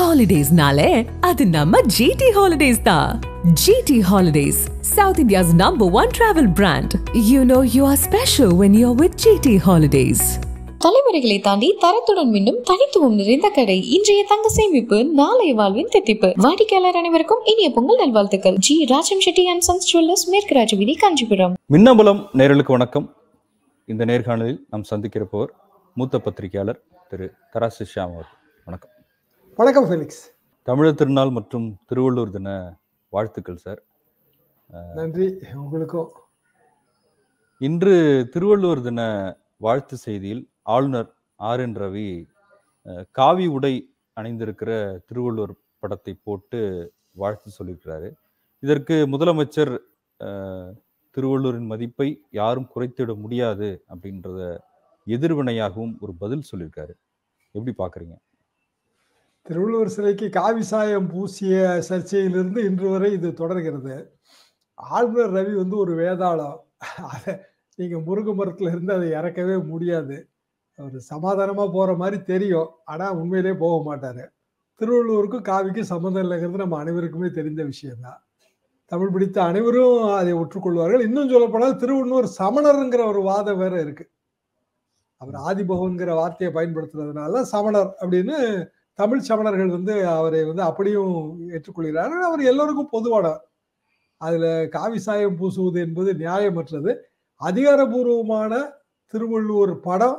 ஹாலிடேஸ்னாலே அது நம்ம ஜிடி ஹாலிடேஸ் தான் GT holidays South India's number one travel brand you know you are special when you are with GT holidays தலைமுறைகளை தாண்டி தரத்துடன் மின்னும் தனித்துவம் நிறைந்த கடை இன்றைய தங்க சேமிப்பு நாளைய வாழ்வின் தித்திப்பு வாடிக்கையாளர் அனைவருக்கும் இனிய பொங்கல் நல்வாழ்த்துக்கள் G Rajam Chetty and sons jewellers மேற்கு ராஜவீதி காஞ்சிபுரம் மின்னம்பலம் நேரலுக்கு வணக்கம் இந்த நேர்காணலில் நாம் போர் மூத்த பத்திரிகையாளர் திரு தராசு ஷியாம் அவர்கள் வணக்கம் வணக்கம் ஃபெலிக்ஸ் தமிழர் திருநாள் மற்றும் திருவள்ளூர் தின வாழ்த்துக்கள் சார் நன்றி உங்களுக்கும் இன்று திருவள்ளுவர் தின வாழ்த்து செய்தியில் ஆளுநர் ஆர் என் ரவி காவி உடை அணிந்திருக்கிற திருவள்ளுவர் படத்தை போட்டு வாழ்த்து சொல்லியிருக்கிறாரு இதற்கு முதலமைச்சர் திருவள்ளுவரின் மதிப்பை யாரும் குறைத்திட முடியாது அப்படின்றத எதிர்வினையாகவும் ஒரு பதில் சொல்லியிருக்காரு எப்படி பார்க்குறீங்க திருவள்ளுவர் சிலைக்கு காவி சாயம் பூசிய சர்ச்சையிலிருந்து இன்று வரை இது தொடர்கிறது ஆளுநர் ரவி வந்து ஒரு வேதாளம் அதை நீங்கள் முருங்கை மரத்தில் இருந்து அதை இறக்கவே முடியாது அவர் சமாதானமாக போகிற மாதிரி தெரியும் ஆனால் உண்மையிலே போக மாட்டார் திருவள்ளுவருக்கும் காவிக்கும் சம்மந்தம் இல்லைங்கிறது நம்ம அனைவருக்குமே தெரிந்த விஷயம்தான் தமிழ் பிடித்த அனைவரும் அதை ஒற்றுக்கொள்வார்கள் இன்னும் சொல்லப்போனால் திருவள்ளுவர் சமணருங்கிற ஒரு வாதம் வேற இருக்கு அவர் ஆதிபகவன்கிற வார்த்தையை பயன்படுத்துறதுனால சமணர் அப்படின்னு தமிழ் சமணர்கள் வந்து அவரை வந்து அப்படியும் ஏற்றுக்கொள்கிறார் அவர் எல்லோருக்கும் பொதுவான அதுல காவி சாயம் பூசுவது என்பது நியாயமற்றது அதிகாரபூர்வமான திருவள்ளுவர் படம்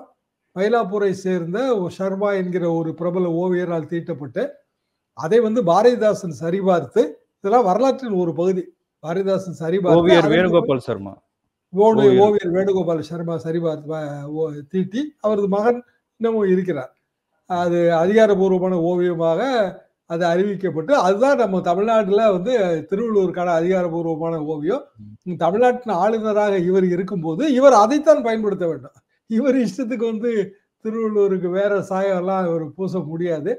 மயிலாப்பூரை சேர்ந்த சர்மா என்கிற ஒரு பிரபல ஓவியரால் தீட்டப்பட்டு அதை வந்து பாரதிதாசன் சரிபார்த்து இதெல்லாம் வரலாற்றின் ஒரு பகுதி பாரதிதாசன் சரிபார்த்து ஓவியர் வேணுகோபால் சர்மா ஓவியர் வேணுகோபால் சர்மா சரிபார்த்து தீட்டி அவரது மகன் இன்னமும் இருக்கிறார் அது அதிகாரபூர்வமான ஓவியமாக அது அறிவிக்கப்பட்டு அதுதான் நம்ம தமிழ்நாட்டில் வந்து திருவள்ளூருக்கான அதிகாரபூர்வமான ஓவியம் தமிழ்நாட்டின் ஆளுநராக இவர் இருக்கும்போது இவர் அதைத்தான் பயன்படுத்த வேண்டும் இவர் இஷ்டத்துக்கு வந்து திருவள்ளூருக்கு வேற எல்லாம் இவர் பூச முடியாது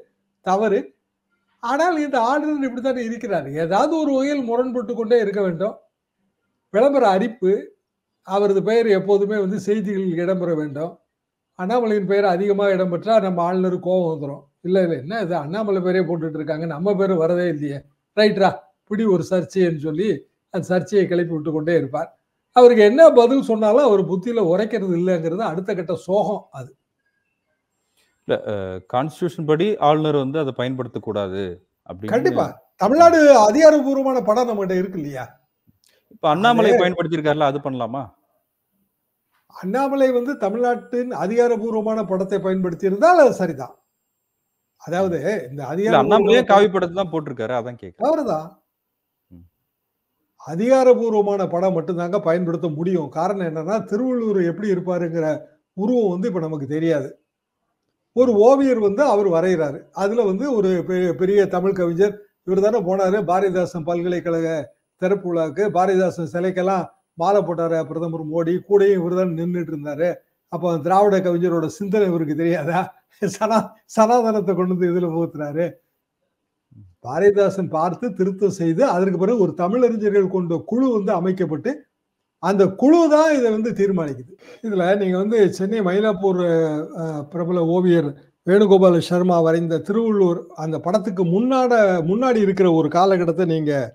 தவறு ஆனால் இந்த ஆளுநர் இப்படித்தான் இருக்கிறார் ஏதாவது ஒரு வகையில் முரண்பட்டு கொண்டே இருக்க வேண்டும் விளம்பர அரிப்பு அவரது பெயர் எப்போதுமே வந்து செய்திகளில் இடம்பெற வேண்டும் அண்ணாமலையின் பெயர் அதிகமாக இடம்பெற்றால் நம்ம ஆளுநர் கோபம் வந்துடும் இல்லை இல்லை என்ன இது அண்ணாமலை பேரே போட்டுட்டு இருக்காங்க நம்ம பேர் வரதே இல்லையே ரைட்ரா பிடி ஒரு சர்ச்சைன்னு சொல்லி அந்த சர்ச்சையை கிளப்பி விட்டு கொண்டே இருப்பார் அவருக்கு என்ன பதில் சொன்னாலும் அவர் புத்தியில் உரைக்கிறது இல்லைங்கிறது அடுத்த கட்ட சோகம் அது இல்லை கான்ஸ்டியூஷன் படி ஆளுநர் வந்து அதை பயன்படுத்தக்கூடாது அப்படி கண்டிப்பா தமிழ்நாடு அதிகாரபூர்வமான படம் நம்மகிட்ட இருக்கு இல்லையா இப்போ அண்ணாமலை பயன்படுத்தியிருக்காருல அது பண்ணலாமா அண்ணாமலை வந்து தமிழ்நாட்டின் அதிகாரபூர்வமான படத்தை பயன்படுத்தி இருந்தால் அது சரிதான் அதாவது இந்த அதிகாரபூர்வ காவி படத்தை தான் போட்டிருக்காரு அதான் கேட்க அவருதான் அதிகாரபூர்வமான படம் மட்டும்தாங்க பயன்படுத்த முடியும் காரணம் என்னன்னா திருவள்ளூர் எப்படி இருப்பாருங்கிற உருவம் வந்து இப்ப நமக்கு தெரியாது ஒரு ஓவியர் வந்து அவர் வரைகிறாரு அதுல வந்து ஒரு பெரிய தமிழ் கவிஞர் இவர் தானே போனாரு பாரதிதாசன் பல்கலைக்கழக திறப்பு விழாவுக்கு பாரதிதாசன் சிலைக்கெல்லாம் மாலை போட்டார் பிரதமர் மோடி கூடையும் இவர் தான் நின்றுட்டு இருந்தார் அப்போ திராவிட கவிஞரோட சிந்தனை இவருக்கு தெரியாதா சனா சனாதனத்தை கொண்டு வந்து இதில் புகுத்துறாரு பாரதிதாசன் பார்த்து திருத்தம் செய்து அதற்கு பிறகு ஒரு தமிழறிஞர்கள் கொண்ட குழு வந்து அமைக்கப்பட்டு அந்த குழு தான் இதை வந்து தீர்மானிக்குது இதில் நீங்கள் வந்து சென்னை மயிலாப்பூர் பிரபல ஓவியர் வேணுகோபால் சர்மா வரைந்த திருவள்ளூர் அந்த படத்துக்கு முன்னாட முன்னாடி இருக்கிற ஒரு காலகட்டத்தை நீங்கள்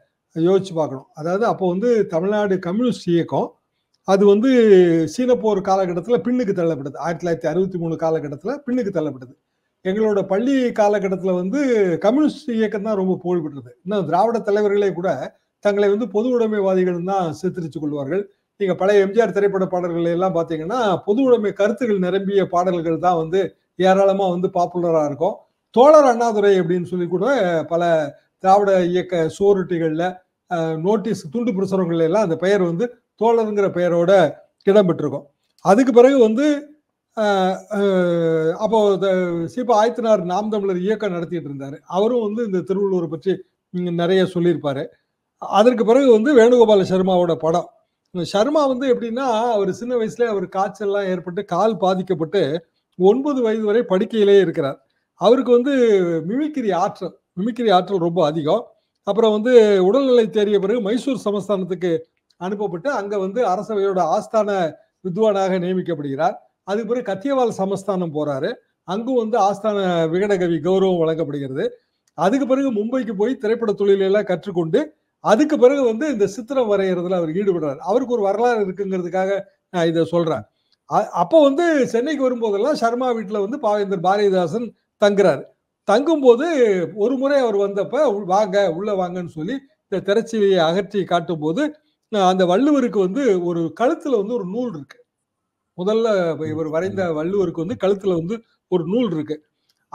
யோசிச்சு பார்க்கணும் அதாவது அப்போ வந்து தமிழ்நாடு கம்யூனிஸ்ட் இயக்கம் அது வந்து சீனப்போர் காலகட்டத்தில் பின்னுக்கு தள்ளப்பட்டது ஆயிரத்தி தொள்ளாயிரத்தி அறுபத்தி மூணு காலகட்டத்தில் பின்னுக்கு தள்ளப்பட்டது எங்களோட பள்ளி காலகட்டத்தில் வந்து கம்யூனிஸ்ட் இயக்கம் தான் ரொம்ப புகழ்பெற்றது இன்னும் திராவிட தலைவர்களே கூட தங்களை வந்து பொது உடைமைவாதிகள் தான் சித்தரித்துக் கொள்வார்கள் நீங்கள் பழைய எம்ஜிஆர் திரைப்பட பாடல்கள் எல்லாம் பார்த்தீங்கன்னா பொது உடைமை கருத்துகள் நிரம்பிய பாடல்கள் தான் வந்து ஏராளமாக வந்து பாப்புலராக இருக்கும் தோழர் அண்ணாதுரை அப்படின்னு சொல்லி கூட பல திராவிட இயக்க சோரிட்டிகளில் நோட்டீஸ் துண்டு பிரசுரங்கள் எல்லாம் அந்த பெயர் வந்து தோழருங்கிற பெயரோட இடம்பெற்றிருக்கும் அதுக்கு பிறகு வந்து அப்போ சிபா ஆயத்தினார் நாம் தமிழர் இயக்கம் நடத்திட்டு இருந்தார் அவரும் வந்து இந்த திருவள்ளுவர் பற்றி நிறைய சொல்லியிருப்பாரு அதற்கு பிறகு வந்து வேணுகோபால சர்மாவோட படம் சர்மா வந்து எப்படின்னா அவர் சின்ன வயசுல அவர் காய்ச்சல்லாம் ஏற்பட்டு கால் பாதிக்கப்பட்டு ஒன்பது வயது வரை படுக்கையிலே இருக்கிறார் அவருக்கு வந்து மிமிக்கிரி ஆற்றல் மிமிக்கிரி ஆற்றல் ரொம்ப அதிகம் அப்புறம் வந்து உடல்நிலை தேறிய பிறகு மைசூர் சமஸ்தானத்துக்கு அனுப்பப்பட்டு அங்க வந்து அரசவையோட ஆஸ்தான வித்வானாக நியமிக்கப்படுகிறார் அதுக்கு பிறகு கத்தியவால் சமஸ்தானம் போறாரு அங்கும் வந்து ஆஸ்தான விகடகவி கௌரவம் வழங்கப்படுகிறது அதுக்கு பிறகு மும்பைக்கு போய் திரைப்பட தொழிலெல்லாம் கற்றுக்கொண்டு அதுக்கு பிறகு வந்து இந்த சித்திரம் வரைகிறதுல அவர் ஈடுபடுறாரு அவருக்கு ஒரு வரலாறு இருக்குங்கிறதுக்காக நான் இதை சொல்றேன் அப்போ வந்து சென்னைக்கு வரும்போதெல்லாம் சர்மா வீட்டில் வந்து பாவேந்தர் பாரதிதாசன் தங்குறாரு தங்கும்போது ஒரு முறை அவர் வந்தப்ப வாங்க உள்ள வாங்கன்னு சொல்லி இந்த திரைச்சியை அகற்றி காட்டும் போது அந்த வள்ளுவருக்கு வந்து ஒரு கழுத்துல வந்து ஒரு நூல் இருக்கு முதல்ல இவர் வரைந்த வள்ளுவருக்கு வந்து கழுத்துல வந்து ஒரு நூல் இருக்கு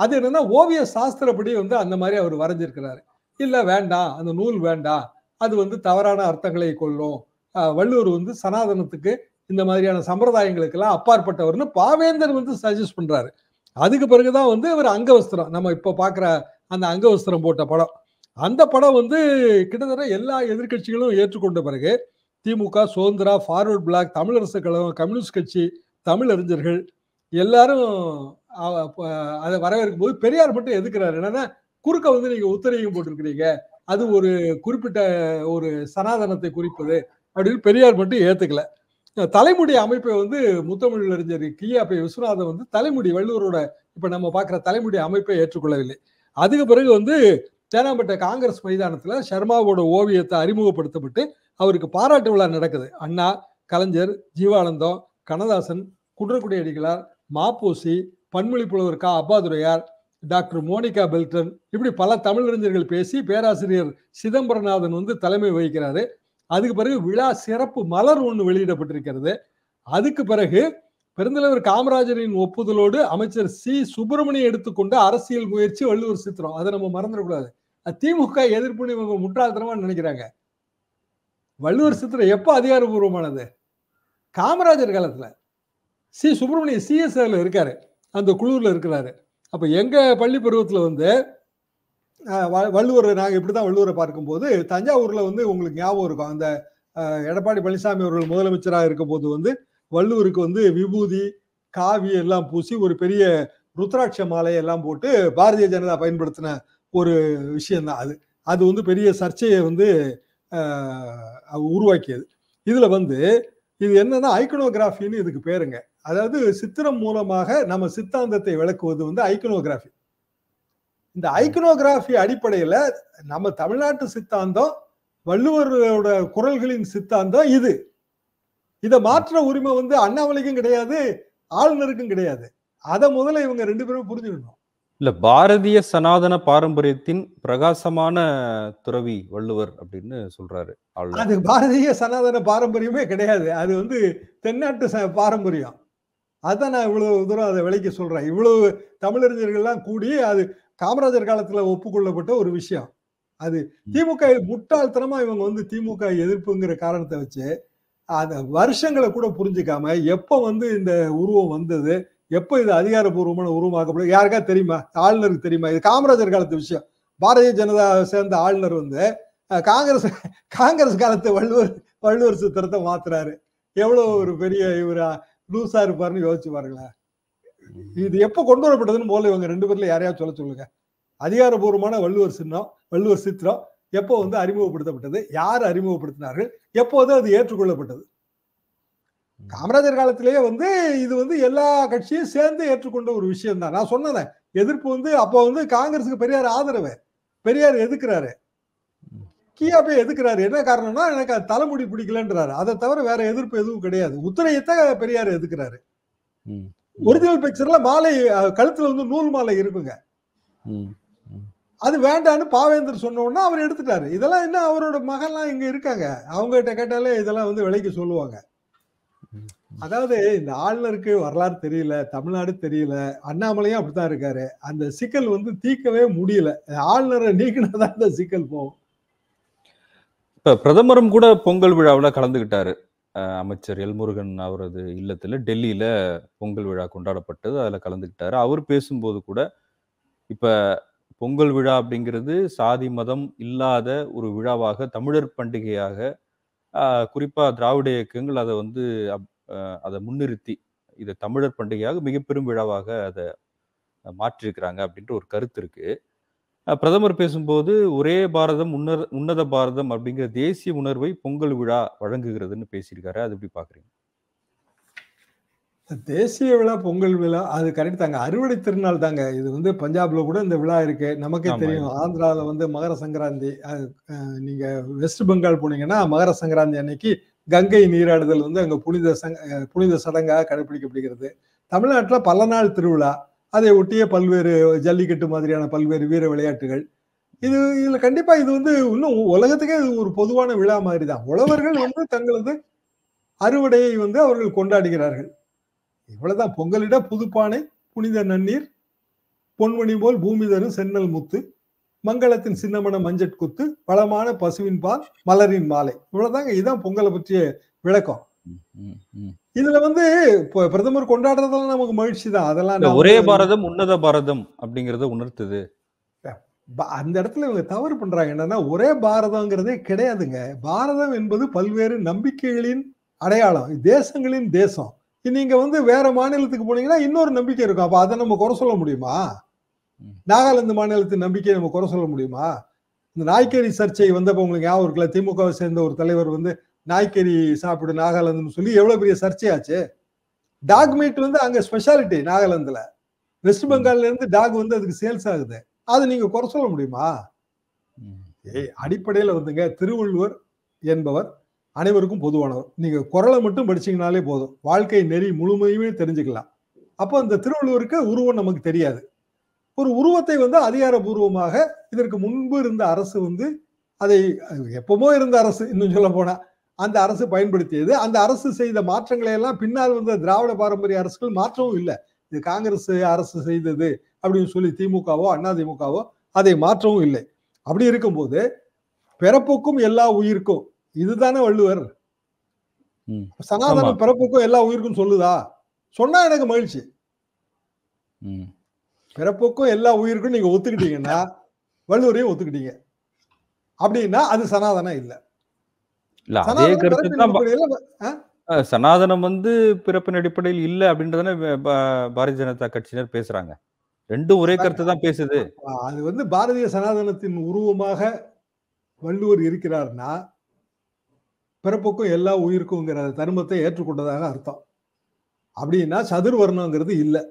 அது என்னன்னா ஓவிய சாஸ்திரப்படி வந்து அந்த மாதிரி அவர் வரைஞ்சிருக்கிறாரு இல்ல வேண்டாம் அந்த நூல் வேண்டாம் அது வந்து தவறான அர்த்தங்களை கொள்ளும் வள்ளுவர் வந்து சனாதனத்துக்கு இந்த மாதிரியான சம்பிரதாயங்களுக்கெல்லாம் அப்பாற்பட்டவர்னு பாவேந்தர் வந்து சஜஸ்ட் பண்றாரு அதுக்கு பிறகுதான் வந்து அவர் அங்கவஸ்திரம் நம்ம இப்போ பார்க்குற அந்த அங்கவஸ்திரம் போட்ட படம் அந்த படம் வந்து கிட்டத்தட்ட எல்லா எதிர்கட்சிகளும் ஏற்றுக்கொண்ட பிறகு DMK Swatantra forward bloc Tamizharasu Kazhagam communist கட்சி தமிழறிஞர்கள் எல்லாரும் அதை வரவேற்கும் போது பெரியார் மட்டும் எதுக்குறாரு என்னன்னா குறுக்க வந்து நீங்க உத்தரவையும் போட்டிருக்கிறீங்க அது ஒரு குறிப்பிட்ட ஒரு சனாதனத்தை குறிப்பது அப்படின்னு பெரியார் மட்டும் ஏத்துக்கல தலைமுடி அமைப்பை வந்து முத்தமிழ் அறிஞர் கியாபை விஸ்வநாதன் வந்து தலைமுடி வள்ளுவரோட இப்ப நம்ம பார்க்குற தலைமுடி அமைப்பை ஏற்றுக்கொள்ளவில்லை அதுக்கு பிறகு வந்து தேனாம்பேட்டை காங்கிரஸ் மைதானத்துல சர்மாவோட ஓவியத்தை அறிமுகப்படுத்தப்பட்டு அவருக்கு பாராட்டு விழா நடக்குது அண்ணா கலைஞர் ஜீவானந்தம் கண்ணதாசன் குன்றக்குடி அடிகளார் மாப்பூசி பன்மொழி புலவர் கா அப்பாதுரையார் டாக்டர் மோனிகா பெல்டன் இப்படி பல தமிழறிஞர்கள் பேசி பேராசிரியர் சிதம்பரநாதன் வந்து தலைமை வகிக்கிறாரு அதுக்கு பிறகு விழா சிறப்பு மலர் ஒன்று வெளியிடப்பட்டிருக்கிறது அதுக்கு பிறகு பெருந்தலைவர் காமராஜரின் ஒப்புதலோடு அமைச்சர் சி சுப்பிரமணியம் எடுத்துக்கொண்ட அரசியல் முயற்சி வள்ளுவர் சித்திரம் அதை நம்ம மறந்துடக்கூடாது திமுக எதிர்ப்புன்னு இவங்க முட்டாள்தனமா நினைக்கிறாங்க வள்ளுவர் சித்திரம் எப்போ அதிகாரபூர்வமானது காமராஜர் காலத்துல சி சுப்பிரமணியம் சிஎஸ்ஆர்ல இருக்காரு அந்த குழுவில் இருக்கிறாரு அப்போ எங்கள் பள்ளி பருவத்தில் வந்து வள்ளுவர் நாங்கள் இப்படி தான் வள்ளுவரை பார்க்கும்போது தஞ்சாவூரில் வந்து உங்களுக்கு ஞாபகம் இருக்கும் அந்த எடப்பாடி பழனிசாமி அவர்கள் முதலமைச்சராக இருக்கும் போது வந்து வள்ளுவருக்கு வந்து விபூதி காவி எல்லாம் பூசி ஒரு பெரிய ருத்ராட்ச மாலை எல்லாம் போட்டு பாரதிய ஜனதா பயன்படுத்தின ஒரு விஷயம்தான் அது அது வந்து பெரிய சர்ச்சையை வந்து உருவாக்கியது இதில் வந்து இது என்னன்னா ஐக்கனோகிராஃபின்னு இதுக்கு பேருங்க அதாவது சித்திரம் மூலமாக நம்ம சித்தாந்தத்தை விளக்குவது வந்து ஐக்கனோகிராஃபி இந்த ஐக்கனோகிராஃபி அடிப்படையில நம்ம தமிழ்நாட்டு சித்தாந்தம் வள்ளுவரோட குரல்களின் சித்தாந்தம் இது இதை மாற்ற உரிமை வந்து அண்ணாமலைக்கும் கிடையாது ஆளுநருக்கும் கிடையாது அதை முதல்ல இவங்க ரெண்டு பேரும் புரிஞ்சுக்கணும் இல்ல பாரதிய சனாதன பாரம்பரியத்தின் பிரகாசமான துறவி வள்ளுவர் அப்படின்னு சொல்றாரு அது பாரதிய சனாதன பாரம்பரியமே கிடையாது அது வந்து தென்னாட்டு பாரம்பரியம் அதான் நான் இவ்வளவு தூரம் அதை விலைக்கு சொல்றேன் இவ்வளவு தமிழறிஞர்கள்லாம் கூடி அது காமராஜர் காலத்துல ஒப்புக்கொள்ளப்பட்ட ஒரு விஷயம் அது திமுக முட்டாள்தனமா இவங்க வந்து திமுக எதிர்ப்புங்கிற காரணத்தை வச்சு அந்த வருஷங்களை கூட புரிஞ்சுக்காம எப்ப வந்து இந்த உருவம் வந்தது எப்ப இது அதிகாரபூர்வமான உருவமாக்கப்படும் யாருக்கா தெரியுமா ஆளுநருக்கு தெரியுமா இது காமராஜர் காலத்து விஷயம் பாரதிய ஜனதா சேர்ந்த ஆளுநர் வந்து காங்கிரஸ் காங்கிரஸ் காலத்து வள்ளுவர் வள்ளுவர் சித்திரத்தை மாத்துறாரு எவ்வளவு ஒரு பெரிய இவரா லூசா இருப்பாருன்னு யோசிச்சு பாருங்களேன் இது எப்போ கொண்டு வரப்பட்டதுன்னு போல இவங்க ரெண்டு பேர்ல யாரையாவது சொல்ல சொல்லுங்க அதிகாரபூர்வமான வள்ளுவர் சின்னம் வள்ளுவர் சித்திரம் எப்போ வந்து அறிமுகப்படுத்தப்பட்டது யார் அறிமுகப்படுத்தினார்கள் எப்போது அது ஏற்றுக்கொள்ளப்பட்டது காமராஜர் காலத்திலேயே வந்து இது வந்து எல்லா கட்சியும் சேர்ந்து ஏற்றுக்கொண்ட ஒரு விஷயம் தான் நான் சொன்னதேன் எதிர்ப்பு வந்து அப்போ வந்து காங்கிரஸுக்கு பெரியார் ஆதரவு பெரியார் எதுக்குறாரு கியா போய் எதுக்குறாரு என்ன காரணம்னா எனக்கு அது தலைமுடி பிடிக்கலன்றாரு அதை தவிர வேற எதிர்ப்பு எதுவும் கிடையாது உத்தரையத்தை பெரியார் எதுக்குறாரு ஒரிஜினல் பிக்சர்ல மாலை கழுத்துல வந்து நூல் மாலை இருக்குங்க அது வேண்டான்னு பாவேந்தர் சொன்னோன்னா அவர் எடுத்துட்டாரு இதெல்லாம் என்ன அவரோட மகன்லாம் இங்க இருக்காங்க அவங்ககிட்ட கேட்டாலே இதெல்லாம் வந்து விலைக்கு சொல்லுவாங்க அதாவது இந்த ஆளுநருக்கு வரலாறு தெரியல தமிழ்நாடு தெரியல அண்ணாமலையும் அப்படித்தான் இருக்காரு அந்த சிக்கல் வந்து தீர்க்கவே முடியல ஆளுநரை நீக்கினதான் அந்த சிக்கல் போகும் இப்ப பிரதமரும் கூட பொங்கல் விழாவில் கலந்துகிட்டாரு அமைச்சர் எல்முருகன் அவரது இல்லத்தில் டெல்லியில் பொங்கல் விழா கொண்டாடப்பட்டது அதில் கலந்துக்கிட்டார் அவர் பேசும்போது கூட இப்போ பொங்கல் விழா அப்படிங்கிறது சாதி மதம் இல்லாத ஒரு விழாவாக தமிழர் பண்டிகையாக குறிப்பாக திராவிட இயக்கங்கள் அதை வந்து அதை முன்னிறுத்தி இதை தமிழர் பண்டிகையாக மிக பெரும் விழாவாக அதை மாற்றிருக்கிறாங்க அப்படின்ற ஒரு கருத்து இருக்குது பிரதமர் பேசும்போது ஒரே பாரதம் உன்னர் உன்னத பாரதம் அப்படிங்கிற தேசிய உணர்வை பொங்கல் விழா வழங்குகிறதுன்னு பேசியிருக்காரு அது எப்படி பாக்குறீங்க தேசிய விழா பொங்கல் விழா அது கரெக்ட் தாங்க அறுவடை திருநாள் தாங்க இது வந்து பஞ்சாப்ல கூட இந்த விழா இருக்கு நமக்கே தெரியும் ஆந்திரால வந்து மகர சங்கராந்தி நீங்க வெஸ்ட் பெங்கால் போனீங்கன்னா மகர சங்கராந்தி அன்னைக்கு கங்கை நீராடுதல் வந்து அங்க புனித சங் புனித சடங்காக கடைபிடிக்கப்படுகிறது தமிழ்நாட்டில் பல நாள் திருவிழா அதை ஒட்டிய பல்வேறு ஜல்லிக்கட்டு மாதிரியான பல்வேறு வீர விளையாட்டுகள் இது இதுல கண்டிப்பா இது வந்து இன்னும் உலகத்துக்கே இது ஒரு பொதுவான விழா மாதிரி தான் உழவர்கள் வந்து தங்களது அறுவடையை வந்து அவர்கள் கொண்டாடுகிறார்கள் இவ்வளவுதான் பொங்கலிட புதுப்பானை புனித நன்னீர் பொன்மணி போல் பூமி தரும் சென்னல் முத்து மங்களத்தின் சின்னமன மஞ்சட் குத்து வளமான பசுவின் பால் மலரின் மாலை இவ்வளவுதாங்க இதுதான் பொங்கலை பற்றிய விளக்கம் இதுல வந்து பிரதமர் கொண்டாடுறதெல்லாம் நமக்கு மகிழ்ச்சி தான் அதெல்லாம் ஒரே பாரதம் உன்னத பாரதம் அப்படிங்கறத உணர்த்துது அந்த இடத்துல இவங்க தவறு பண்றாங்க என்னன்னா ஒரே பாரதம்ங்கிறதே கிடையாதுங்க பாரதம் என்பது பல்வேறு நம்பிக்கைகளின் அடையாளம் தேசங்களின் தேசம் நீங்க வந்து வேற மாநிலத்துக்கு போனீங்கன்னா இன்னொரு நம்பிக்கை இருக்கும் அப்ப அதை நம்ம குறை சொல்ல முடியுமா நாகாலாந்து மாநிலத்தின் நம்பிக்கையை நம்ம குறை சொல்ல முடியுமா இந்த நாய்க்கறி சர்ச்சை வந்தப்போ உங்களுக்கு ஞாபகம் இருக்குல்ல திமுகவை சேர்ந்த ஒரு தலைவர் வந்து நாய்க்கறி சாப்பிடு நாகாலாந்துன்னு சொல்லி எவ்வளவு பெரிய சர்ச்சையாச்சு டாக் மீட் வந்து அங்க ஸ்பெஷாலிட்டி நாகாலாந்துல வெஸ்ட் பெங்கால்ல இருந்து டாக் வந்து அதுக்கு சேல்ஸ் ஆகுது அது நீங்க குறை சொல்ல முடியுமா ஏய் அடிப்படையில வந்துங்க திருவள்ளுவர் என்பவர் அனைவருக்கும் பொதுவானவர் நீங்க குரலை மட்டும் படிச்சீங்கனாலே போதும் வாழ்க்கை நெறி முழுமையுமே தெரிஞ்சுக்கலாம் அப்போ அந்த திருவள்ளுவருக்கு உருவம் நமக்கு தெரியாது ஒரு உருவத்தை வந்து அதிகாரபூர்வமாக இதற்கு முன்பு இருந்த அரசு வந்து அதை எப்பவுமோ இருந்த அரசு இன்னும் சொல்ல போனா அந்த அரசு பயன்படுத்தியது அந்த அரசு செய்த மாற்றங்களை எல்லாம் பின்னால் வந்த திராவிட பாரம்பரிய அரசுகள் மாற்றவும் இல்லை இது காங்கிரஸ் அரசு செய்தது அப்படின்னு சொல்லி திமுகவோ அதிமுகவோ அதை மாற்றவும் இல்லை அப்படி இருக்கும்போது பிறப்புக்கும் எல்லா உயிருக்கும் இதுதானே வள்ளுவர் சனாதன பிறப்புக்கும் எல்லா உயிருக்கும் சொல்லுதா சொன்னா எனக்கு மகிழ்ச்சி பிறப்புக்கும் எல்லா உயிருக்கும் நீங்க ஒத்துக்கிட்டீங்கன்னா வள்ளுவரையும் ஒத்துக்கிட்டீங்க அப்படின்னா அது சனாதனம் இல்லை இல்ல அதே கருத்து சனாதனம் வந்து பிறப்பின் அடிப்படையில் இல்ல அப்படின்றதானே பாரதிய ஜனதா கட்சியினர் பேசுறாங்க ரெண்டும் ஒரே கருத்து தான் பேசுது அது வந்து பாரதிய சனாதனத்தின் உருவமாக வள்ளுவர் இருக்கிறார்னா பிறப்புக்கும் எல்லா உயிருக்கும்ங்கிற தர்மத்தை ஏற்றுக்கொண்டதாக அர்த்தம் அப்படின்னா சதுர்வர்ணங்கிறது இல்லை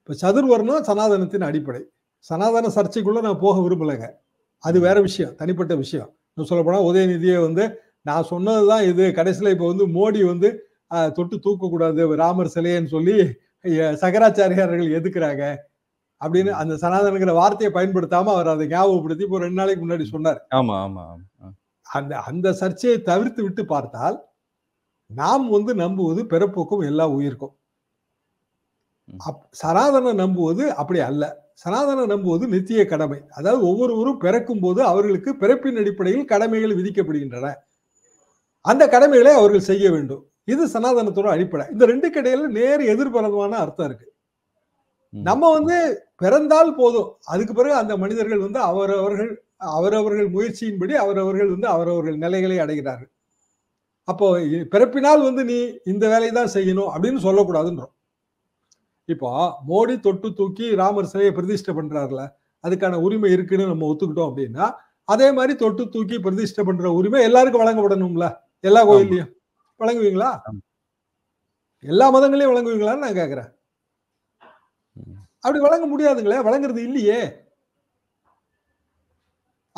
இப்போ சதுர்வர்ணம் சனாதனத்தின் அடிப்படை சனாதன சர்ச்சைக்குள்ள நான் போக விரும்பலைங்க அது வேற விஷயம் தனிப்பட்ட விஷயம் சொல்ல போனா உதயநிதியை வந்து நான் சொன்னது தான் இது கடைசியில் இப்போ வந்து மோடி வந்து தொட்டு தூக்கக்கூடாது ராமர் சிலைன்னு சொல்லி சகராச்சாரியார்கள் எதுக்குறாங்க அப்படின்னு அந்த சனாதனங்கிற வார்த்தையை பயன்படுத்தாம அவர் அதை ஞாபகப்படுத்தி இப்போ ரெண்டு நாளைக்கு முன்னாடி சொன்னார் ஆமா ஆமா அந்த அந்த சர்ச்சையை தவிர்த்து விட்டு பார்த்தால் நாம் வந்து நம்புவது பிறப்புக்கும் எல்லா உயிருக்கும் அப் சனாதன நம்புவது அப்படி அல்ல சனாதன நம்புவது நித்திய கடமை அதாவது ஒவ்வொருவரும் பிறக்கும் போது அவர்களுக்கு பிறப்பின் அடிப்படையில் கடமைகள் விதிக்கப்படுகின்றன அந்த கடமைகளை அவர்கள் செய்ய வேண்டும் இது சனாதனத்தோட அடிப்படை இந்த ரெண்டு கடையில நேர் எதிர்பலமான அர்த்தம் இருக்கு நம்ம வந்து பிறந்தால் போதும் அதுக்கு பிறகு அந்த மனிதர்கள் வந்து அவரவர்கள் அவரவர்கள் முயற்சியின்படி அவரவர்கள் வந்து அவரவர்கள் நிலைகளை அடைகிறார்கள் அப்போ பிறப்பினால் வந்து நீ இந்த வேலையை தான் செய்யணும் அப்படின்னு சொல்லக்கூடாதுன்றோம் இப்போ மோடி தொட்டு தூக்கி ராமர் சிலையை பிரதிஷ்டை பண்றாருல அதுக்கான உரிமை இருக்குன்னு நம்ம ஒத்துக்கிட்டோம் அப்படின்னா அதே மாதிரி தொட்டு தூக்கி பிரதிஷ்டை பண்ற உரிமை எல்லாருக்கும் வழங்கப்படணும்ல எல்லா கோயில்லையும் வழங்குவீங்களா எல்லா மதங்களையும் வழங்குவீங்களான்னு நான் கேக்குறேன் அப்படி வழங்க முடியாதுங்களே வழங்குறது இல்லையே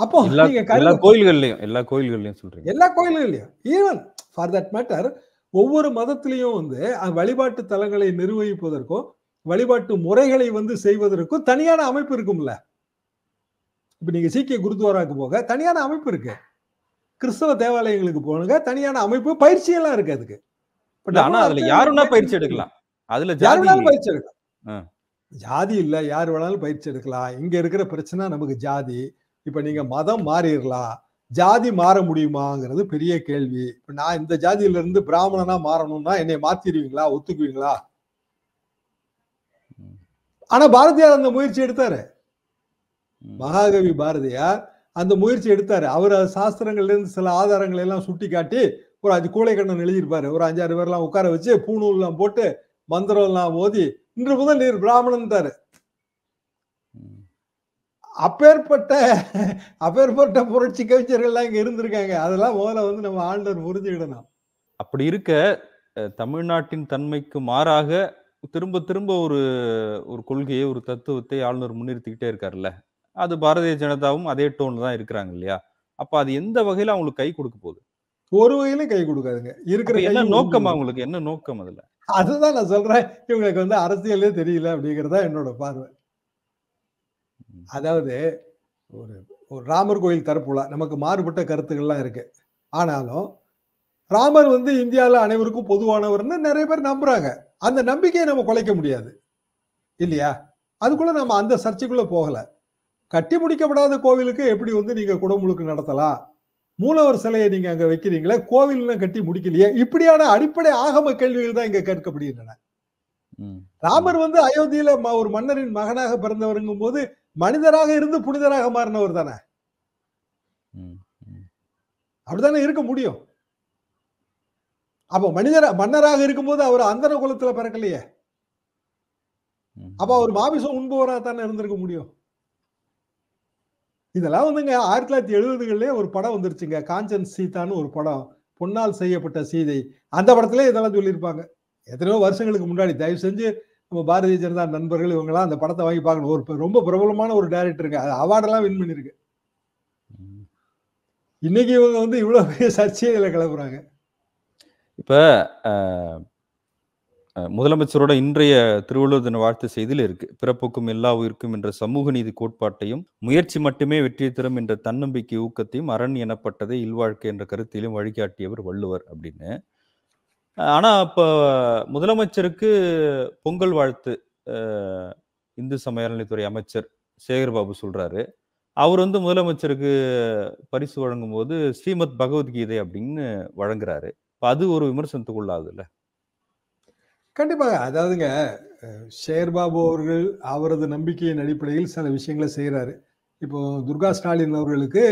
அப்போ எல்லா கோயில்கள்லயும் எல்லா கோயில்கள்லயும் சொல்றீங்க எல்லா கோயில்கள்லயும் ஈவன் ஃபார் தட் மேட்டர் ஒவ்வொரு மதத்திலையும் வந்து வழிபாட்டு தலங்களை நிர்வகிப்பதற்கும் வழிபாட்டு முறைகளை வந்து செய்வதற்கும் தனியான அமைப்பு இருக்கும்ல இப்ப நீங்க சீக்கிய குருத்வாராவுக்கு போக தனியான அமைப்பு இருக்கு கிறிஸ்தவ தேவாலயங்களுக்கு போனுங்க தனியான அமைப்பு பயிற்சி எல்லாம் இருக்கு அதுக்கு ஆனா அதுல யாருன்னா பயிற்சி எடுக்கலாம் அதுல யாருனாலும் பயிற்சி எடுக்கலாம் ஜாதி இல்ல யார் வேணாலும் பயிற்சி எடுக்கலாம் இங்க இருக்கிற பிரச்சனை நமக்கு ஜாதி இப்ப நீங்க மதம் மாறிடலாம் ஜாதி மாற முடியுமாங்கிறது பெரிய கேள்வி இப்ப நான் இந்த ஜாதியில இருந்து பிராமணனா மாறணும்னா என்னை மாத்திடுவீங்களா ஒத்துக்குவீங்களா ஆனா பாரதியார் அந்த முயற்சி எடுத்தாரு மகாகவி பாரதியார் அந்த முயற்சி எடுத்தார் அவர் சாஸ்திரங்கள்லேருந்து சில ஆதாரங்களை எல்லாம் சுட்டி காட்டி ஒரு அது கூலைக்கண்ணன் எழுதியிருப்பாரு ஒரு அஞ்சாறு பேர்லாம் உட்கார வச்சு பூணூல்லாம் போட்டு மந்திரம் எல்லாம் ஓதி இன்று முதல் நீர் பிராமணன் தாரு அப்பேற்பட்ட அப்பேற்பட்ட புரட்சி கவிஞர்கள்லாம் இங்க இருந்திருக்காங்க அதெல்லாம் முதல்ல வந்து நம்ம ஆண்டவர் புரிஞ்சுக்கிடணும் அப்படி இருக்க தமிழ்நாட்டின் தன்மைக்கு மாறாக திரும்ப திரும்ப ஒரு ஒரு கொள்கையை ஒரு தத்துவத்தை ஆளுநர் முன்னிறுத்திக்கிட்டே இருக்காருல்ல அது பாரதிய ஜனதாவும் அதே டோன்ல தான் இருக்கிறாங்க இல்லையா அப்ப அது எந்த வகையில அவங்களுக்கு கை கொடுக்க போகுது ஒரு வகையில கை கொடுக்காதுங்க இருக்கிற என்ன நோக்கம் அவங்களுக்கு என்ன நோக்கம் அதுல அதுதான் நான் சொல்றேன் இவங்களுக்கு வந்து அரசியலே தெரியல அப்படிங்கறதா என்னோட பார்வை அதாவது ஒரு ஒரு ராமர் கோயில் தரப்புல நமக்கு மாறுபட்ட கருத்துக்கள்லாம் இருக்கு ஆனாலும் ராமர் வந்து இந்தியாவில் அனைவருக்கும் பொதுவானவர்னு நிறைய பேர் நம்புறாங்க அந்த நம்பிக்கையை நம்ம குலைக்க முடியாது இல்லையா அதுக்குள்ள நம்ம அந்த சர்ச்சைக்குள்ள போகலை கட்டி முடிக்கப்படாத கோவிலுக்கு எப்படி வந்து நீங்க குடமுழுக்கு நடத்தலாம் மூலவர் சிலையை நீங்க அங்க வைக்கிறீங்களே கோவில்லாம் கட்டி முடிக்கலையே இப்படியான அடிப்படை ஆகம கேள்விகள் தான் இங்க கேட்கப்படுகின்றன ராமர் வந்து அயோத்தியில ஒரு மன்னரின் மகனாக பிறந்தவருங்கும் போது மனிதராக இருந்து புனிதராக மாறினவர் தானே அப்படித்தானே இருக்க முடியும் அப்ப மனிதர் மன்னராக இருக்கும்போது அவர் அந்த குலத்துல பிறக்கலையே அப்ப அவர் மாமிசம் உண்பவராக தானே இருந்திருக்க முடியும் இதெல்லாம் வந்துங்க ஆயிரத்தி தொள்ளாயிரத்தி எழுபதுகள்லேயே ஒரு படம் வந்துருச்சுங்க காஞ்சன் சீதான்னு ஒரு படம் பொன்னால் செய்யப்பட்ட சீதை அந்த படத்துல இதெல்லாம் சொல்லியிருப்பாங்க எத்தனையோ வருஷங்களுக்கு முன்னாடி தயவு செஞ்சு நம்ம பாரதிய ஜனதா நண்பர்கள் இவங்கெல்லாம் அந்த படத்தை வாங்கி பார்க்கணும் ஒரு ரொம்ப பிரபலமான ஒரு டேரக்டருங்க அது அவார்டெல்லாம் வின் பண்ணியிருக்கு இன்னைக்கு இவங்க வந்து இவ்வளோ பெரிய சர்ச்சையை இதில் கிளம்புறாங்க இப்போ முதலமைச்சரோட இன்றைய திருவள்ளுவர் தின வாழ்த்து செய்தியில் இருக்கு பிறப்புக்கும் எல்லா உயிருக்கும் என்ற சமூக நீதி கோட்பாட்டையும் முயற்சி மட்டுமே வெற்றி தரும் என்ற தன்னம்பிக்கை ஊக்கத்தையும் அரண் எனப்பட்டதை இல்வாழ்க்கை என்ற கருத்திலும் வழிகாட்டியவர் வள்ளுவர் அப்படின்னு ஆனா இப்போ முதலமைச்சருக்கு பொங்கல் வாழ்த்து இந்து சமய அறநிலைத்துறை அமைச்சர் சேகர்பாபு சொல்றாரு அவர் வந்து முதலமைச்சருக்கு பரிசு வழங்கும் போது ஸ்ரீமத் பகவத்கீதை அப்படின்னு வழங்குறாரு அது ஒரு விமர்சனத்துக்குள்ளாகுதுல்ல கண்டிப்பாக அதாவதுங்க ஷேர்பாபு அவர்கள் அவரது நம்பிக்கையின் அடிப்படையில் சில விஷயங்களை செய்கிறாரு இப்போ துர்கா ஸ்டாலின் அவர்களுக்கு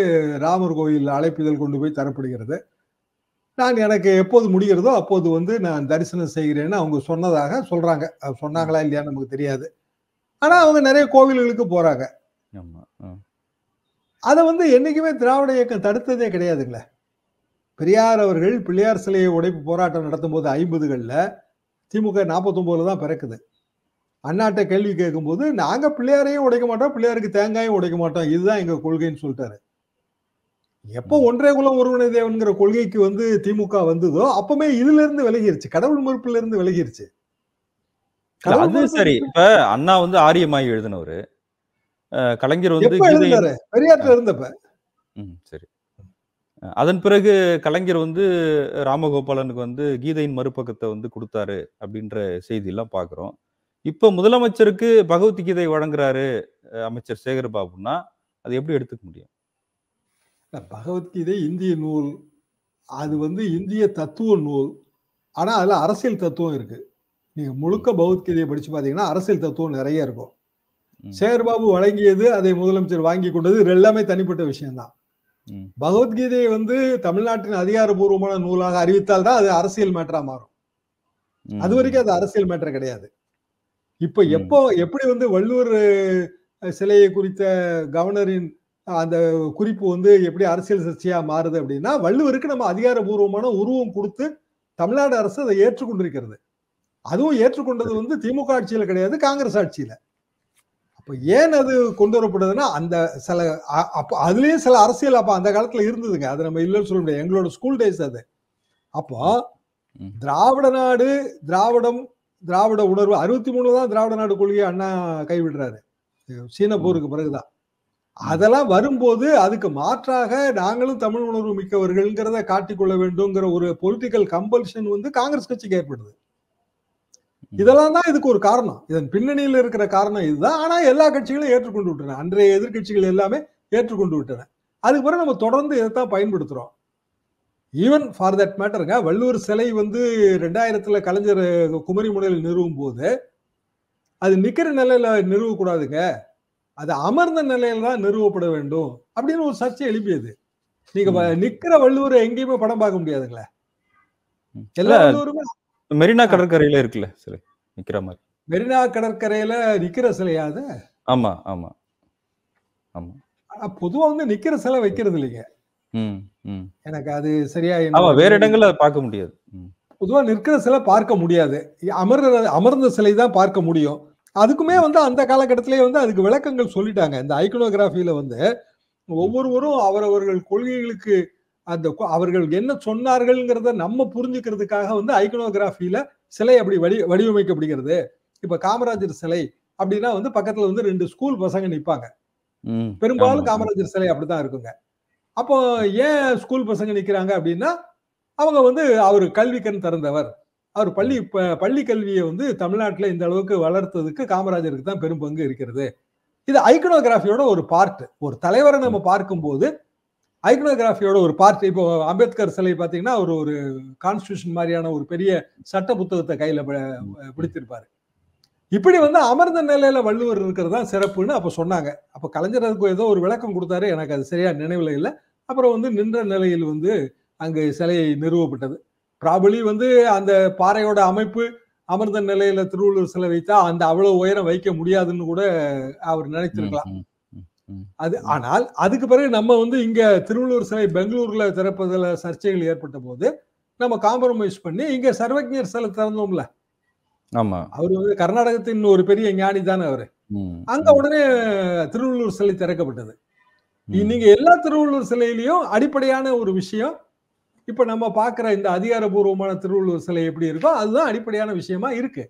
ராமர் கோயில் அழைப்புதல் கொண்டு போய் தரப்படுகிறது நான் எனக்கு எப்போது முடிகிறதோ அப்போது வந்து நான் தரிசனம் செய்கிறேன்னு அவங்க சொன்னதாக சொல்றாங்க சொன்னாங்களா இல்லையான்னு நமக்கு தெரியாது ஆனா அவங்க நிறைய கோவில்களுக்கு போறாங்க அதை வந்து என்னைக்குமே திராவிட இயக்கம் தடுத்ததே கிடையாதுங்களே பெரியார் அவர்கள் பிள்ளையார் சிலையை உடைப்பு போராட்டம் நடத்தும் போது ஐம்பதுகளில் திமுக நாற்பத்தொம்போதுல தான் பிறக்குது அண்ணாட்ட கேள்வி கேட்கும்போது நாங்கள் பிள்ளையாரையும் உடைக்க மாட்டோம் பிள்ளையாருக்கு தேங்காயும் உடைக்க மாட்டோம் இதுதான் எங்கள் கொள்கைன்னு சொல்லிட்டாரு எப்போ ஒன்றே குலம் ஒருவனை தேவன்கிற கொள்கைக்கு வந்து திமுக வந்ததோ அப்பமே இதுல இருந்து விலகிருச்சு கடவுள் மறுப்புல இருந்து விலகிருச்சு அது சரி இப்ப அண்ணா வந்து ஆரியமாய் எழுதினவரு கலைஞர் வந்து பெரியாற்றுல இருந்தப்ப சரி அதன் பிறகு கலைஞர் வந்து ராமகோபாலனுக்கு வந்து கீதையின் மறுபக்கத்தை வந்து கொடுத்தாரு அப்படின்ற செய்தியெல்லாம் பார்க்குறோம் இப்போ முதலமைச்சருக்கு கீதை வழங்குறாரு அமைச்சர் சேகர் பாபுன்னா அது எப்படி எடுத்துக்க முடியும் பகவத்கீதை இந்திய நூல் அது வந்து இந்திய தத்துவ நூல் ஆனால் அதில் அரசியல் தத்துவம் இருக்கு நீங்க முழுக்க பகவத்கீதையை படிச்சு பார்த்தீங்கன்னா அரசியல் தத்துவம் நிறைய இருக்கும் சேகர்பாபு வழங்கியது அதை முதலமைச்சர் வாங்கி கொண்டது எல்லாமே தனிப்பட்ட விஷயம்தான் பகவத்கீதையை வந்து தமிழ்நாட்டின் அதிகாரபூர்வமான நூலாக அறிவித்தால் தான் அது அரசியல் மேட்டரா மாறும் அது வரைக்கும் அது அரசியல் மேட்டர் கிடையாது இப்ப எப்போ எப்படி வந்து வள்ளுவர் சிலையை குறித்த கவர்னரின் அந்த குறிப்பு வந்து எப்படி அரசியல் சர்ச்சையா மாறுது அப்படின்னா வள்ளுவருக்கு நம்ம அதிகாரபூர்வமான உருவம் கொடுத்து தமிழ்நாடு அரசு அதை ஏற்றுக்கொண்டிருக்கிறது அதுவும் ஏற்றுக்கொண்டது வந்து திமுக ஆட்சியில கிடையாது காங்கிரஸ் ஆட்சியில இப்போ ஏன் அது கொண்டு வரப்படுதுன்னா அந்த சில அப்போ அதுலேயும் சில அரசியல் அப்போ அந்த காலத்தில் இருந்ததுங்க அது நம்ம இல்லைன்னு சொல்ல முடியாது எங்களோட ஸ்கூல் டேஸ் அது அப்போ திராவிட நாடு திராவிடம் திராவிட உணர்வு அறுபத்தி மூணு தான் திராவிட நாடு கொள்கையை அண்ணா கைவிடுறாரு சீன போருக்கு பிறகுதான் அதெல்லாம் வரும்போது அதுக்கு மாற்றாக நாங்களும் தமிழ் உணர்வு மிக்கவர்கள்ங்கிறத காட்டிக்கொள்ள வேண்டும்ங்கிற ஒரு பொலிட்டிக்கல் கம்பல்ஷன் வந்து காங்கிரஸ் கட்சிக்கு ஏற்படுது இதெல்லாம் தான் இதுக்கு ஒரு காரணம் இதன் பின்னணியில் இருக்கிற காரணம் இதுதான் ஆனா எல்லா கட்சிகளும் ஏற்றுக்கொண்டு விட்டன அன்றைய எதிர்கட்சிகள் எல்லாமே ஏற்றுக்கொண்டு விட்டன அதுக்கு பிறகு நம்ம தொடர்ந்து இதைத்தான் பயன்படுத்துறோம் ஈவன் ஃபார் தட் மேட்டருங்க வள்ளுவர் சிலை வந்து ரெண்டாயிரத்துல கலைஞர் குமரி முனையில் நிறுவும் போது அது நிக்கிற நிலையில நிறுவக்கூடாதுங்க அது அமர்ந்த நிலையில தான் நிறுவப்பட வேண்டும் அப்படின்னு ஒரு சர்ச்சை எழுப்பியது நீங்க நிக்கிற வள்ளுவரை எங்கேயுமே படம் பார்க்க முடியாதுங்களே எல்லா வள்ளுவருமே மெரினா கடற்கரையில இருக்குல்ல சிலை நிக்கிற மாதிரி மெரினா கடற்கரையில நிக்கிற சிலையா அது ஆமா ஆமா ஆமா ஆனா பொதுவா வந்து நிக்கிற சிலை வைக்கிறது இல்லைங்க எனக்கு அது சரியா ஆமா வேற இடங்கள்ல பார்க்க முடியாது பொதுவா நிற்கிற சிலை பார்க்க முடியாது அமர் அமர்ந்த சிலை தான் பார்க்க முடியும் அதுக்குமே வந்து அந்த காலகட்டத்திலேயே வந்து அதுக்கு விளக்கங்கள் சொல்லிட்டாங்க இந்த ஐக்கனோகிராஃபியில வந்து ஒவ்வொருவரும் அவரவர்கள் கொள்கைகளுக்கு அந்த அவர்கள் என்ன சொன்னார்கள்ங்கிறத நம்ம புரிஞ்சுக்கிறதுக்காக வந்து ஐக்கனோகிராஃபியில சிலை அப்படி வடி வடிவமைக்கப்படுகிறது இப்ப காமராஜர் சிலை அப்படின்னா வந்து பக்கத்துல வந்து ரெண்டு ஸ்கூல் பசங்க நிற்பாங்க பெரும்பாலும் காமராஜர் சிலை அப்படிதான் இருக்குங்க அப்போ ஏன் ஸ்கூல் பசங்க நிற்கிறாங்க அப்படின்னா அவங்க வந்து அவர் கல்வி கண் திறந்தவர் அவர் பள்ளி பள்ளி கல்வியை வந்து தமிழ்நாட்டில் இந்த அளவுக்கு வளர்த்ததுக்கு காமராஜருக்கு தான் பெரும் பங்கு இருக்கிறது இது ஐக்கனோகிராஃபியோட ஒரு பார்ட் ஒரு தலைவரை நம்ம பார்க்கும்போது ஐக்னோகிராஃபியோட ஒரு பார்ட் இப்போ அம்பேத்கர் சிலை பார்த்தீங்கன்னா ஒரு ஒரு கான்ஸ்டியூஷன் மாதிரியான ஒரு பெரிய சட்ட புத்தகத்தை கையில் பிடித்திருப்பார் இப்படி வந்து அமர்ந்த நிலையில வள்ளுவர் இருக்கிறது தான் சிறப்புன்னு அப்போ சொன்னாங்க அப்போ கலைஞர் அதுக்கு ஏதோ ஒரு விளக்கம் கொடுத்தாரு எனக்கு அது சரியா நினைவில் இல்லை அப்புறம் வந்து நின்ற நிலையில் வந்து அங்கு சிலை நிறுவப்பட்டது ப்ராபலி வந்து அந்த பாறையோட அமைப்பு அமர்ந்த நிலையில திருவள்ளுவர் சிலை வைத்தா அந்த அவ்வளவு உயரம் வைக்க முடியாதுன்னு கூட அவர் நினைத்திருக்கலாம் அது ஆனால் அதுக்கு பிறகு நம்ம வந்து இங்க திருவள்ளூர் சிலை பெங்களூர்ல திறப்பதில் சர்ச்சைகள் ஏற்பட்ட போது நம்ம காம்பரமைஸ் பண்ணி இங்க சர்வஜர் சிலை திறந்தோம்ல ஆமா அவர் வந்து கர்நாடகத்தின் ஒரு பெரிய ஞானி தானே அவரு அங்க உடனே திருவள்ளூர் சிலை திறக்கப்பட்டது நீங்க எல்லா திருவள்ளுவர் சிலையிலையும் அடிப்படையான ஒரு விஷயம் இப்ப நம்ம பாக்குற இந்த அதிகாரபூர்வமான திருவள்ளுவர் சிலை எப்படி இருக்கோ அதுதான் அடிப்படையான விஷயமா இருக்கு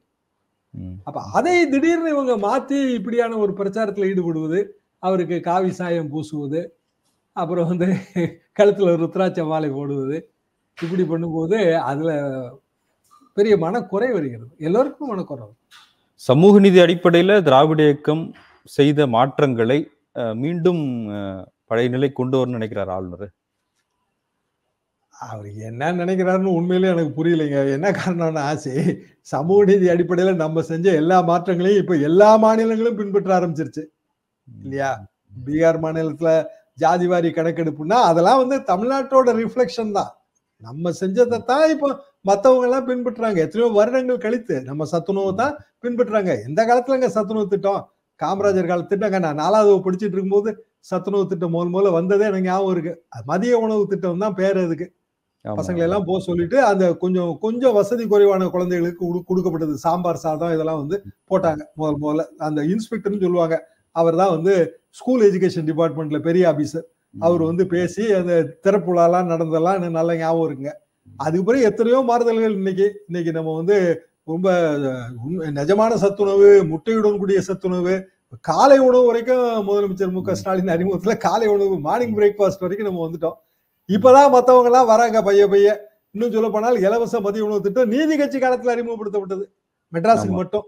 அப்ப அதை திடீர்னு இவங்க மாத்தி இப்படியான ஒரு பிரச்சாரத்துல ஈடுபடுவது அவருக்கு காவி சாயம் பூசுவது அப்புறம் வந்து கழுத்தில் ருத்ராட்ச மாலை போடுவது இப்படி பண்ணும்போது அதில் பெரிய மனக்குறை வருகிறது எல்லோருக்கும் மனக்குறை சமூக நீதி அடிப்படையில் திராவிட இயக்கம் செய்த மாற்றங்களை மீண்டும் பழைய நிலை கொண்டு வரணும்னு நினைக்கிறார் ஆளுநர் அவர் என்ன நினைக்கிறாருன்னு உண்மையிலே எனக்கு புரியலைங்க என்ன காரணம்னு ஆசை சமூக நீதி அடிப்படையில் நம்ம செஞ்ச எல்லா மாற்றங்களையும் இப்போ எல்லா மாநிலங்களும் பின்பற்ற ஆரம்பிச்சிருச்சு இல்லையா பீகார் மாநிலத்துல ஜாதிவாரி கணக்கெடுப்புன்னா அதெல்லாம் வந்து தமிழ்நாட்டோட ரிஃப்ளெக்ஷன் தான் நம்ம செஞ்சதை தான் இப்போ மற்றவங்க எல்லாம் பின்பற்றுறாங்க எத்தனையோ வருடங்கள் கழித்து நம்ம சத்துணவு தான் பின்பற்றுறாங்க எந்த காலத்துலங்க சத்துணவு திட்டம் காமராஜர் கால திட்டம் நான் நாலாவது படிச்சுட்டு இருக்கும்போது சத்துணவு திட்டம் மூலம் மூலம் வந்ததே எனக்கு ஞாபகம் இருக்கு மதிய உணவு திட்டம் தான் பேர் அதுக்கு பசங்களை எல்லாம் போக சொல்லிட்டு அந்த கொஞ்சம் கொஞ்சம் வசதி குறைவான குழந்தைகளுக்கு கொடுக்கப்பட்டது சாம்பார் சாதம் இதெல்லாம் வந்து போட்டாங்க முதல் முதல்ல அந்த இன்ஸ்பெக்டர்னு சொல்லுவாங்க அவர் தான் வந்து ஸ்கூல் எஜுகேஷன் டிபார்ட்மெண்ட்ல பெரிய ஆபீசர் அவர் வந்து பேசி அந்த திறப்புலாலாம் நடந்ததெல்லாம் எனக்கு நல்ல ஞாபகம் இருக்குங்க அதுக்கப்புறம் எத்தனையோ மாறுதல்கள் இன்னைக்கு இன்னைக்கு நம்ம வந்து ரொம்ப நிஜமான சத்துணவு முட்டையுடன் கூடிய சத்துணவு காலை உணவு வரைக்கும் முதலமைச்சர் மு க ஸ்டாலின் அறிமுகத்தில் காலை உணவு மார்னிங் பிரேக்ஃபாஸ்ட் வரைக்கும் நம்ம வந்துட்டோம் இப்போதான் மற்றவங்கலாம் வராங்க பைய பைய இன்னும் சொல்ல போனால் இலவச மதிய உணவு திட்டம் நீதி கட்சி காலத்தில் அறிமுகப்படுத்தப்பட்டது மெட்ராஸுக்கு மட்டும்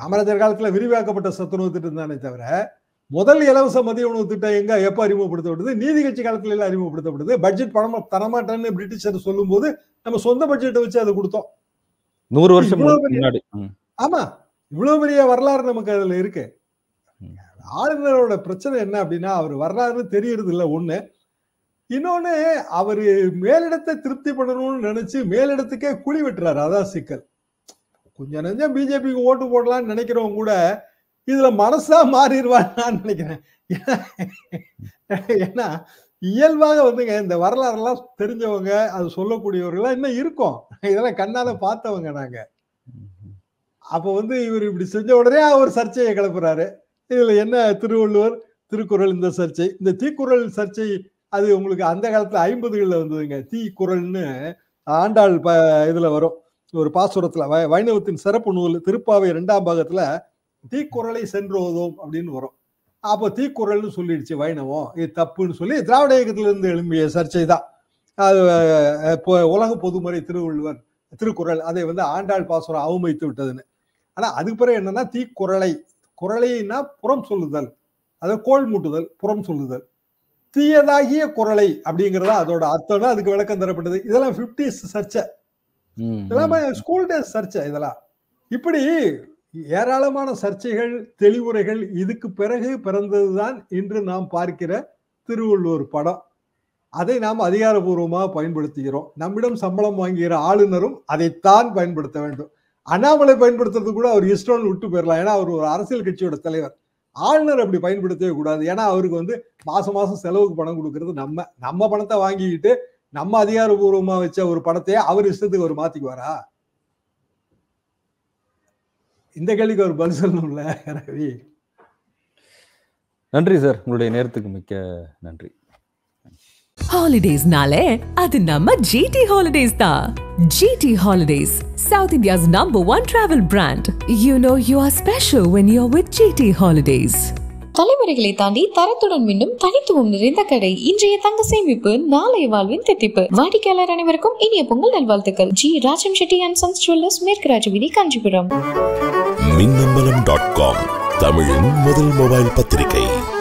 காமராஜர் காலத்தில் விரிவாக்கப்பட்ட சத்துணவு திட்டம் தானே தவிர முதல் இலவச மதிய உணவு திட்டம் எங்க எப்போ அறிமுகப்படுத்தப்படுது நீதி கட்சி காலத்துல எல்லாம் அறிமுகப்படுத்தப்படுது பட்ஜெட் பணம் தரமாட்டேன்னு பிரிட்டிஷர் சொல்லும் போது நம்ம சொந்த பட்ஜெட்டை வச்சு அதை கொடுத்தோம் நூறு வருஷம் முன்னாடி ஆமா இவ்வளவு பெரிய வரலாறு நமக்கு அதுல இருக்கு ஆளுநரோட பிரச்சனை என்ன அப்படின்னா அவர் வரலாறு தெரியறது இல்லை ஒண்ணு இன்னொன்னு அவரு மேலிடத்தை திருப்தி பண்ணணும்னு நினைச்சு மேலிடத்துக்கே குழி வெட்டுறாரு அதான் சிக்கல் கொஞ்சம் நெஞ்சம் பிஜேபிக்கு ஓட்டு போடலாம்னு நினைக்கிறவங்க கூட இதுல மனசா மாறிடுவான்னு நான் நினைக்கிறேன் ஏன்னா இயல்பாக வந்துங்க இந்த வரலாறுலாம் தெரிஞ்சவங்க அது சொல்லக்கூடியவர்களாம் இன்னும் இருக்கும் இதெல்லாம் கண்ணால பார்த்தவங்க நாங்க அப்ப வந்து இவர் இப்படி செஞ்ச உடனே அவர் சர்ச்சையை கிளப்புறாரு இதுல என்ன திருவள்ளுவர் திருக்குறள் இந்த சர்ச்சை இந்த தீக்குறள் சர்ச்சை அது உங்களுக்கு அந்த காலத்துல ஐம்பதுகள்ல வந்ததுங்க தீக்குறள்னு ஆண்டாள் ப இதுல வரும் ஒரு பாசுரத்துல வ வைணவத்தின் சிறப்பு நூல் திருப்பாவை இரண்டாம் பாகத்துல தீக்குறளை சென்றோதும் அப்படின்னு வரும் அப்போ தீக்குறள்னு சொல்லிடுச்சு வைணவம் இது தப்புன்னு சொல்லி திராவிட இயக்கத்திலிருந்து எழும்பிய சர்ச்சை தான் அது உலக பொதுமறை திருவள்ளுவர் திருக்குறள் அதை வந்து ஆண்டாள் பாசுரம் அவமதித்து விட்டதுன்னு ஆனா அதுக்கு பிறகு என்னன்னா தீக்குறளை குரலைன்னா புறம் சொல்லுதல் அதை கோல் மூட்டுதல் புறம் சொல்லுதல் தீயதாகிய குரலை அப்படிங்கிறதா அதோட அர்த்தம் அதுக்கு விளக்கம் தரப்பட்டது இதெல்லாம் ஃபிஃப்டிஸ் சர்ச்சை இதெல்லாம் ஸ்கூல் டேஸ் சர்ச்சை இதெல்லாம் இப்படி ஏராளமான சர்ச்சைகள் தெளிவுரைகள் இதுக்கு பிறகு பிறந்ததுதான் இன்று நாம் பார்க்கிற திருவள்ளுவர் படம் அதை நாம் அதிகாரபூர்வமாக பயன்படுத்துகிறோம் நம்மிடம் சம்பளம் வாங்குகிற ஆளுநரும் அதைத்தான் பயன்படுத்த வேண்டும் அண்ணாமலை பயன்படுத்துறது கூட அவர் இஸ்டோன்னு விட்டு போயிடலாம் ஏன்னா அவர் ஒரு அரசியல் கட்சியோட தலைவர் ஆளுநர் அப்படி பயன்படுத்தவே கூடாது ஏன்னா அவருக்கு வந்து மாசம் மாசம் செலவுக்கு பணம் கொடுக்கறது நம்ம நம்ம பணத்தை வாங்கிக்கிட்டு நம்ம அதிகாரபூர்வமா வச்ச ஒரு படத்தையே அவர் இஷ்டத்துக்கு ஒரு மாத்திக்குவாரா இந்த கேள்விக்கு ஒரு பதில் சொல்லணும்ல ரவி நன்றி சார் உங்களுடைய நேரத்துக்கு மிக்க நன்றி ஹாலிடேஸ்னாலே அது நம்ம ஜிடி ஹாலிடேஸ் தான் GT holidays South India's number one travel brand you know you are special when you are with GT holidays தலைமுறைகளை தாண்டி தரத்துடன் மீண்டும் தனித்துவம் நிறைந்த கடை இன்றைய தங்க சேமிப்பு நாளை வாழ்வின் தித்திப்பு வாடிக்கையாளர் அனைவருக்கும் இனிய பொங்கல் நல்வாழ்த்துக்கள் G Rajam Shetty and sons jewellers மேற்கு ராஜவீதி காஞ்சிபுரம் தமிழின் முதல் மொபைல் பத்திரிகை